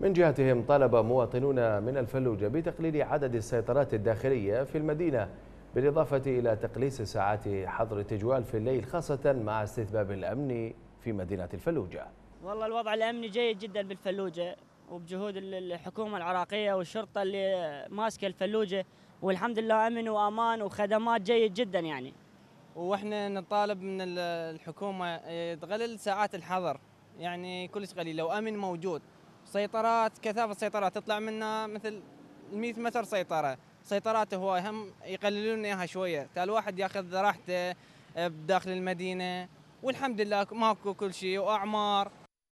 من جهتهم طالب مواطنون من الفلوجة بتقليل عدد السيطرات الداخلية في المدينة بالإضافة إلى تقليص ساعات حظر التجوال في الليل خاصة مع استتباب الأمن في مدينة الفلوجة والله الوضع الأمني جيد جدا بالفلوجة وبجهود الحكومة العراقية والشرطة اللي ماسكة الفلوجة والحمد لله أمن وأمان وخدمات جيد جدا يعني واحنا نطالب من الحكومة تقلل ساعات الحظر يعني كلش قليل لو أمن موجود سيطرات كثافه السيطرات تطلع منها مثل 100 متر سيطره سيطرات هو هم يقللون اياها شويه تال الواحد ياخذ راحته آه، بداخل المدينه والحمد لله ماكو كل شيء واعمار